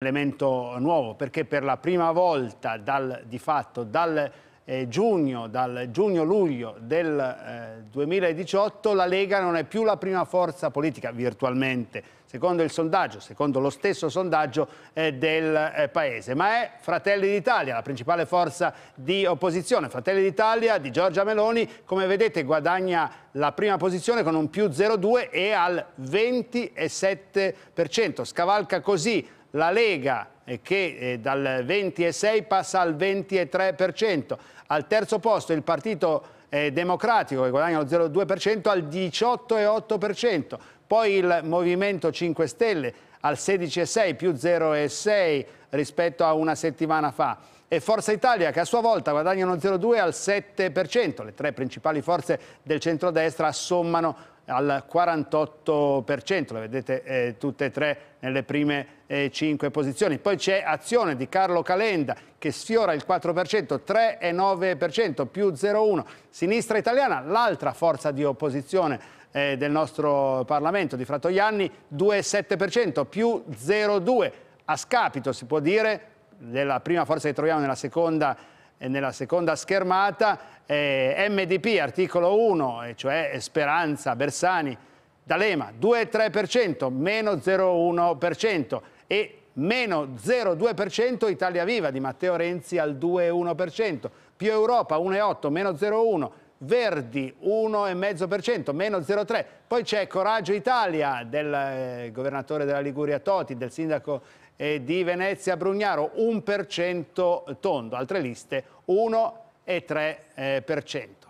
elemento nuovo perché per la prima volta dal, di fatto dal eh, giugno, dal giugno-luglio del eh, 2018 la Lega non è più la prima forza politica virtualmente, secondo il sondaggio, secondo lo stesso sondaggio eh, del Paese, ma è Fratelli d'Italia, la principale forza di opposizione. Fratelli d'Italia di Giorgia Meloni, come vedete, guadagna la prima posizione con un più 0,2 e al 27%, scavalca così la Lega eh, che eh, dal 26 passa al 23%, al terzo posto il Partito eh, Democratico che guadagna lo 0,2% al 18,8%, poi il Movimento 5 Stelle al 16,6 più 0,6 rispetto a una settimana fa e Forza Italia che a sua volta guadagnano 0,2 al 7%. Le tre principali forze del centrodestra assommano al 48%, le vedete eh, tutte e tre nelle prime eh, 5 posizioni. Poi c'è azione di Carlo Calenda che sfiora il 4%, 3,9% più 0,1%. Sinistra italiana, l'altra forza di opposizione eh, del nostro Parlamento, di Fratoianni, 2,7% più 0,2%. A scapito si può dire della prima forza che troviamo nella seconda, nella seconda schermata, eh, MDP, articolo 1, cioè Speranza, Bersani, D'Alema, 2,3%, meno 0,1% e meno 0,2% Italia Viva di Matteo Renzi al 2,1%, più Europa 1,8, meno 0,1%, Verdi 1,5%, meno 0,3%. Poi c'è Coraggio Italia del eh, governatore della Liguria Toti, del sindaco eh, di Venezia Brugnaro, 1% tondo, altre liste 1,3%.